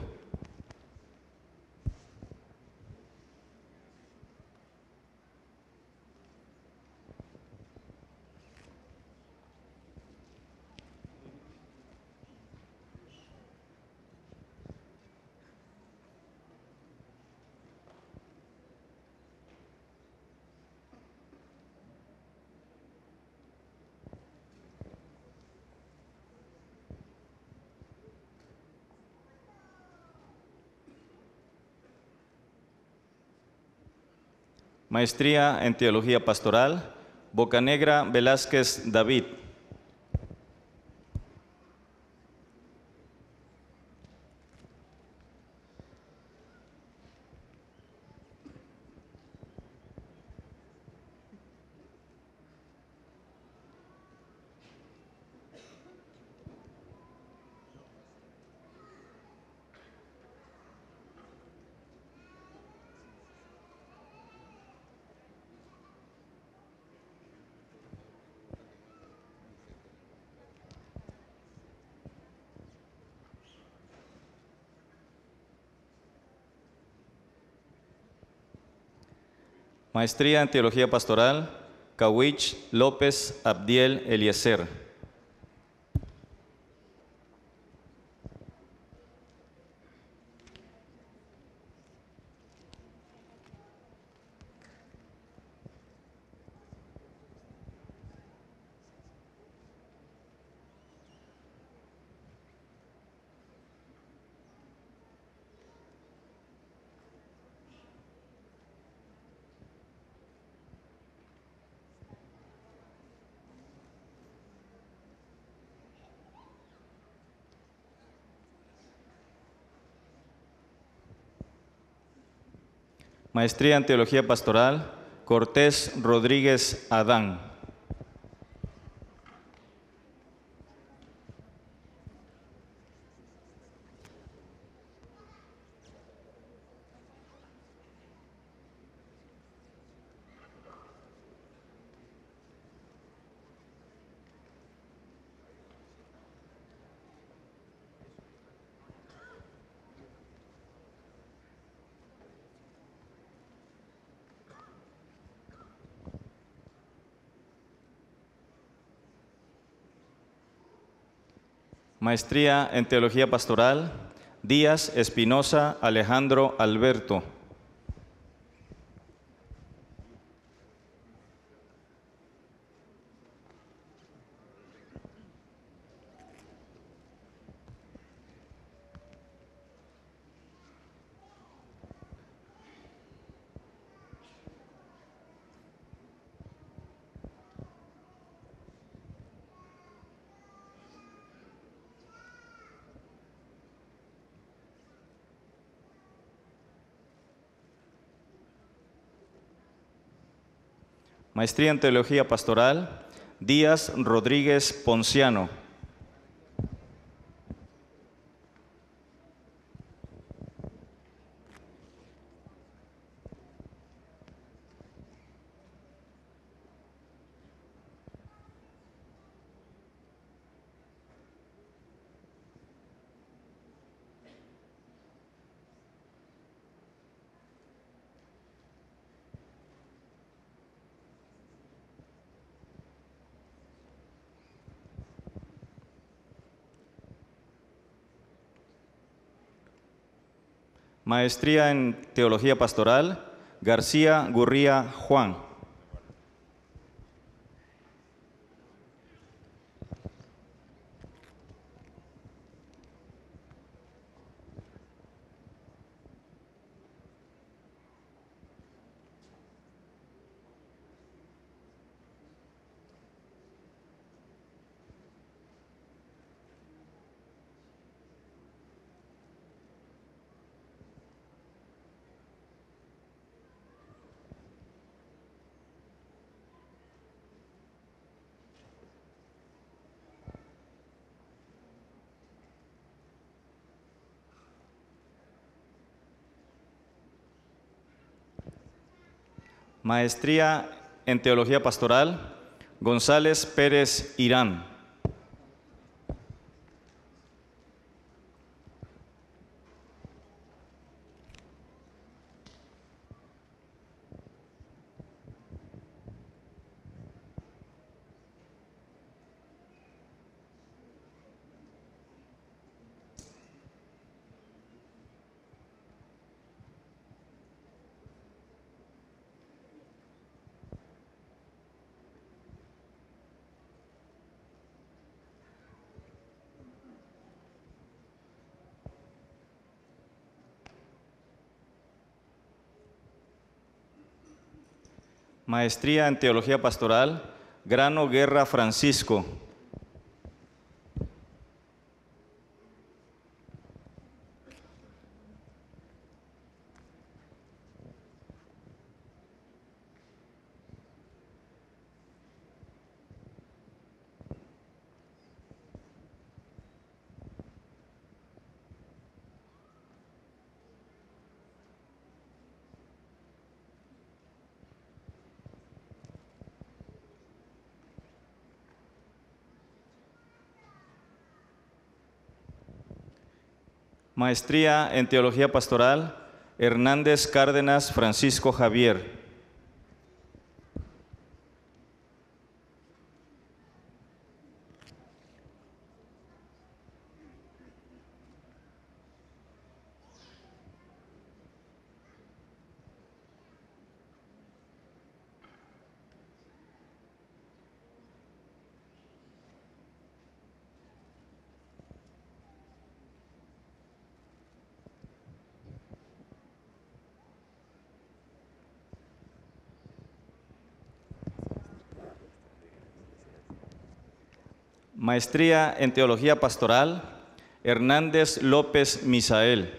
maestría en teología pastoral, Bocanegra Velázquez David, Maestría en Teología Pastoral, Kawich López Abdiel Eliezer. maestría en teología pastoral, Cortés Rodríguez Adán. maestría en teología pastoral, Díaz Espinosa Alejandro Alberto. maestría en teología pastoral, Díaz Rodríguez Ponciano, maestría en teología pastoral, García Gurría Juan. maestría en teología pastoral, González Pérez Irán. Maestría en Teología Pastoral, Grano Guerra Francisco. Maestría en Teología Pastoral, Hernández Cárdenas Francisco Javier. maestría en teología pastoral, Hernández López Misael.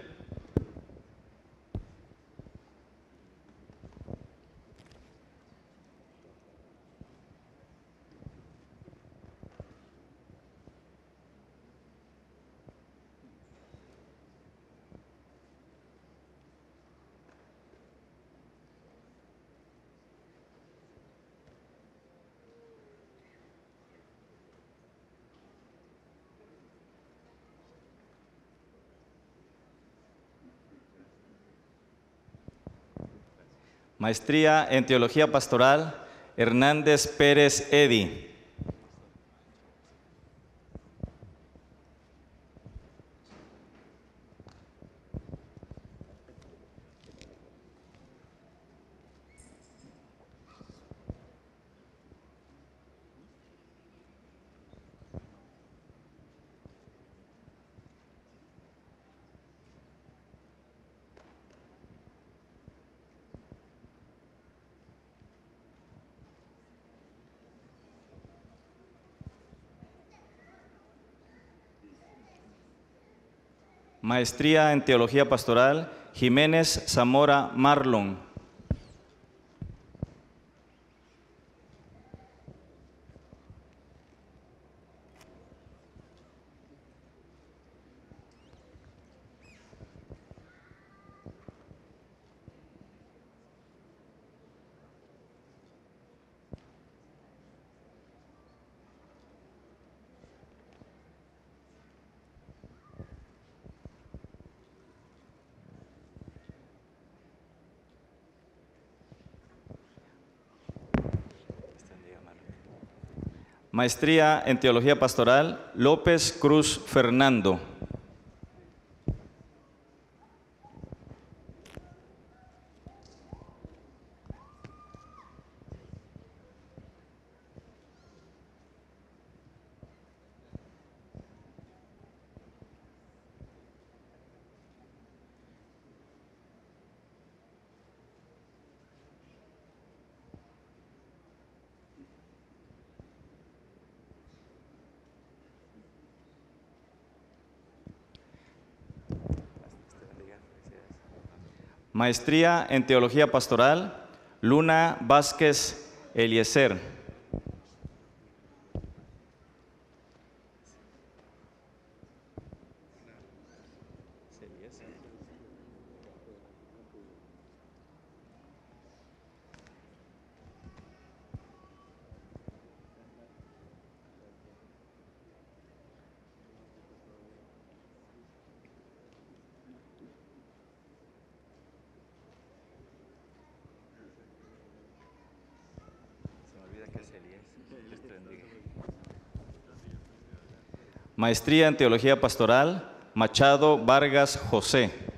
maestría en teología pastoral Hernández Pérez Eddy. maestría en teología pastoral Jiménez Zamora Marlon. maestría en teología pastoral, López Cruz Fernando. maestría en teología pastoral, Luna Vázquez Eliezer. maestría en teología pastoral, Machado Vargas José.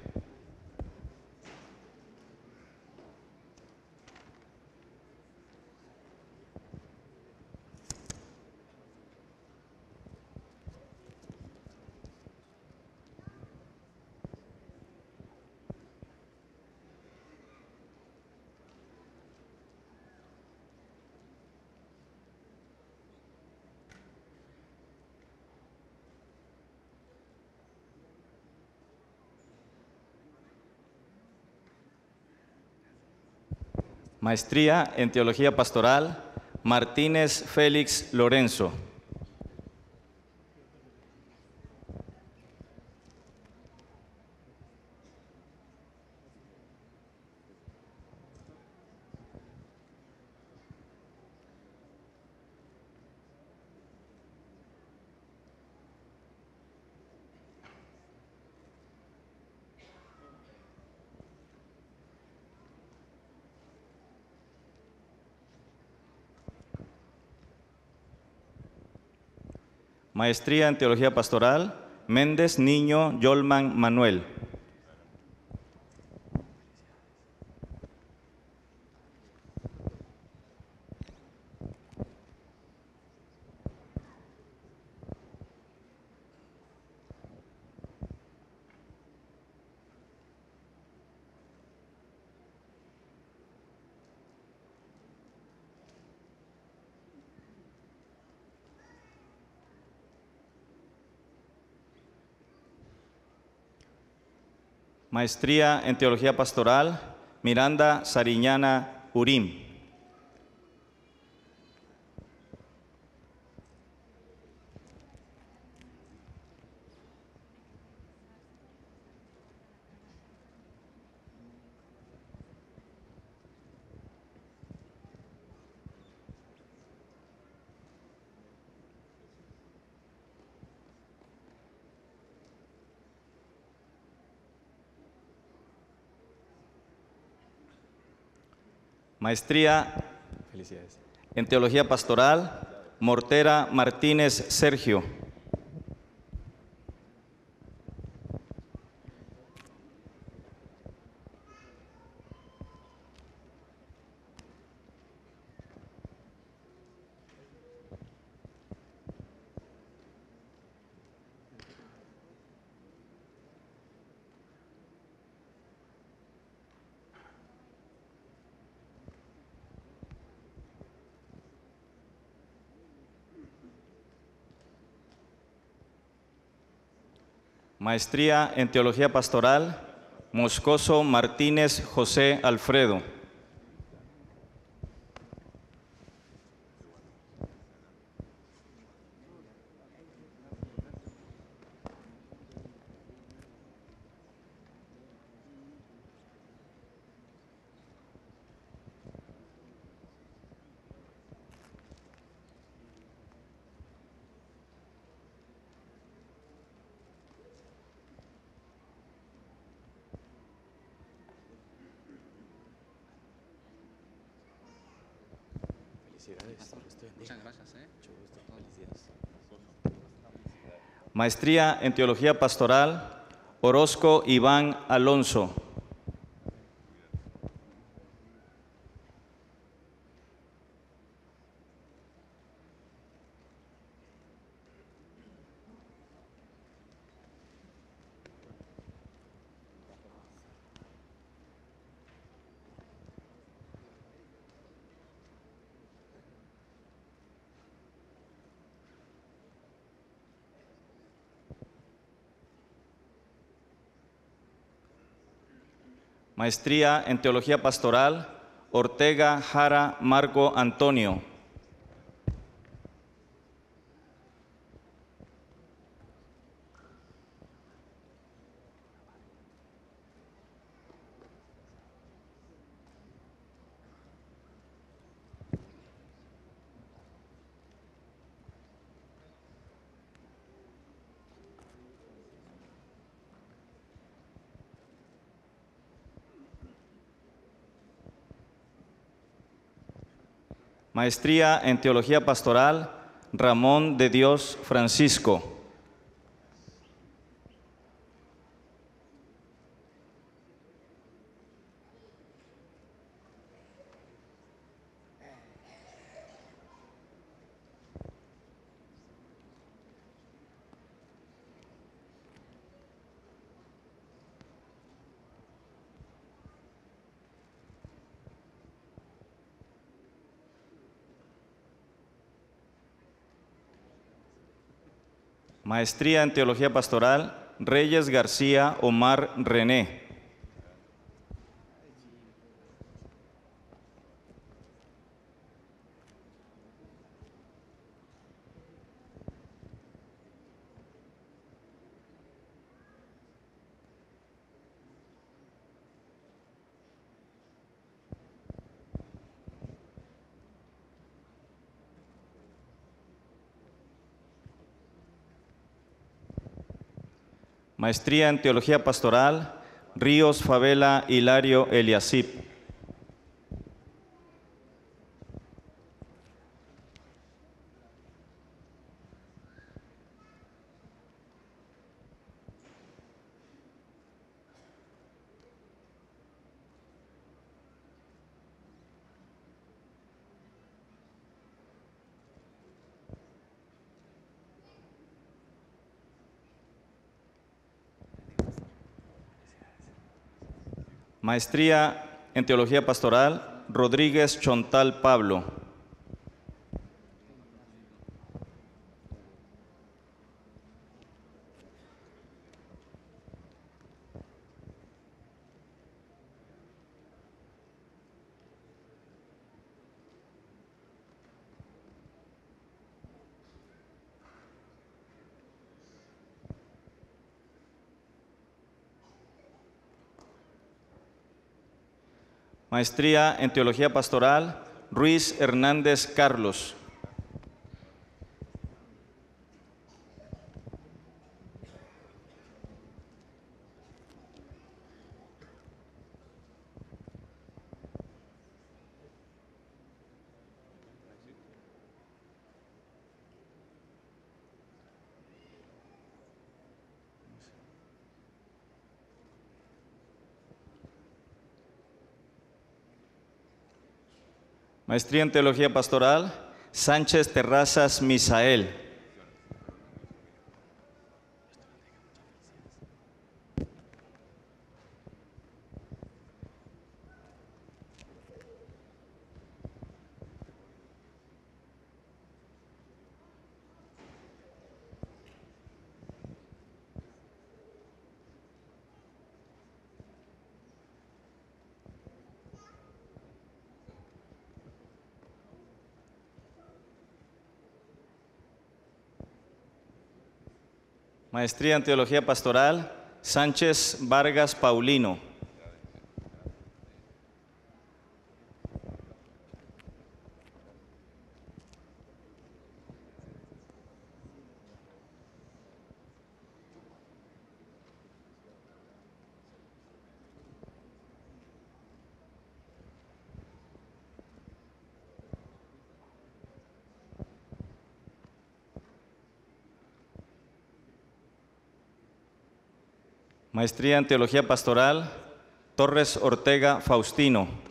maestría en teología pastoral, Martínez Félix Lorenzo. maestría en teología pastoral, Méndez Niño Yolman Manuel. maestría en teología pastoral, Miranda Sariñana Urim. maestría en teología pastoral, Mortera Martínez Sergio. Maestría en Teología Pastoral, Moscoso Martínez José Alfredo. Maestría en Teología Pastoral, Orozco Iván Alonso. maestría en teología pastoral, Ortega Jara Marco Antonio. Maestría en Teología Pastoral, Ramón de Dios Francisco. maestría en teología pastoral Reyes García Omar René. maestría en teología pastoral, Ríos Favela Hilario Eliasip. Maestría en Teología Pastoral, Rodríguez Chontal Pablo. maestría en teología pastoral, Ruiz Hernández Carlos. Maestría en Teología Pastoral, Sánchez Terrazas Misael. maestría en teología pastoral, Sánchez Vargas Paulino. maestría en teología pastoral, Torres Ortega Faustino.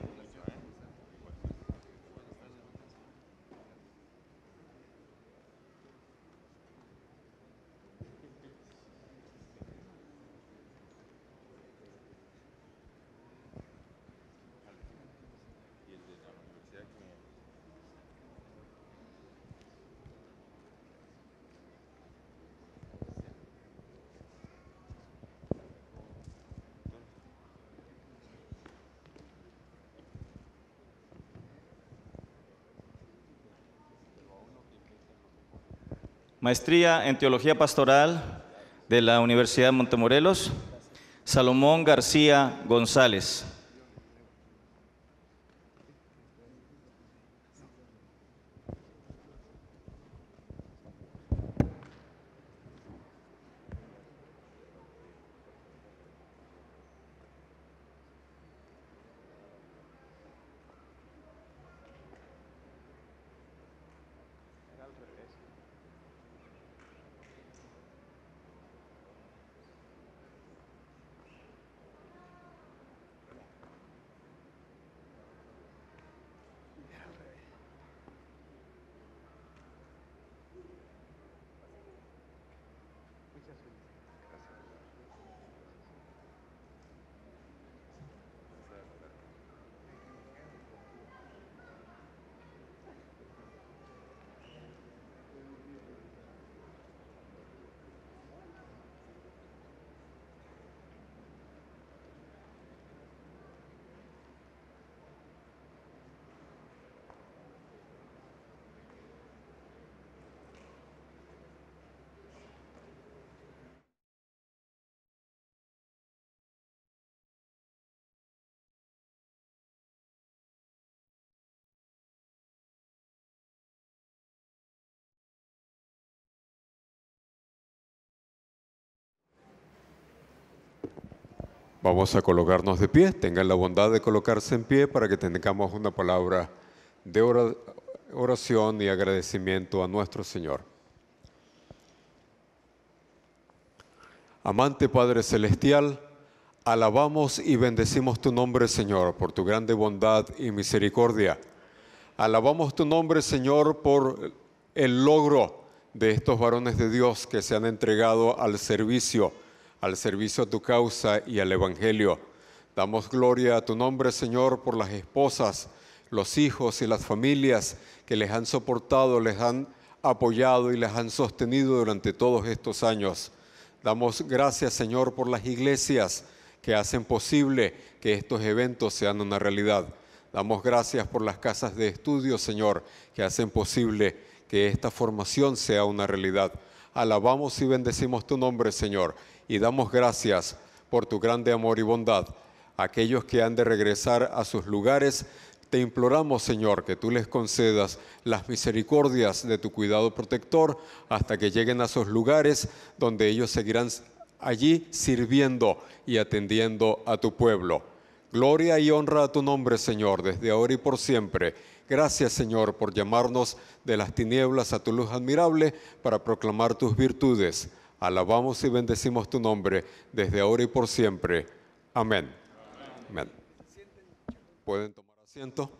maestría en Teología Pastoral de la Universidad de Montemorelos, Salomón García González. Vamos a colocarnos de pie. Tengan la bondad de colocarse en pie para que tengamos una palabra de oración y agradecimiento a nuestro Señor. Amante Padre Celestial, alabamos y bendecimos tu nombre, Señor, por tu grande bondad y misericordia. Alabamos tu nombre, Señor, por el logro de estos varones de Dios que se han entregado al servicio al servicio a tu causa y al Evangelio. Damos gloria a tu nombre, Señor, por las esposas, los hijos y las familias que les han soportado, les han apoyado y les han sostenido durante todos estos años. Damos gracias, Señor, por las iglesias que hacen posible que estos eventos sean una realidad. Damos gracias por las casas de estudio, Señor, que hacen posible que esta formación sea una realidad. Alabamos y bendecimos tu nombre, Señor, y damos gracias por tu grande amor y bondad. Aquellos que han de regresar a sus lugares, te imploramos, Señor, que tú les concedas las misericordias de tu cuidado protector hasta que lleguen a sus lugares donde ellos seguirán allí sirviendo y atendiendo a tu pueblo. Gloria y honra a tu nombre, Señor, desde ahora y por siempre. Gracias, Señor, por llamarnos de las tinieblas a tu luz admirable para proclamar tus virtudes. Alabamos y bendecimos tu nombre desde ahora y por siempre. Amén. Amén. ¿Pueden tomar asiento?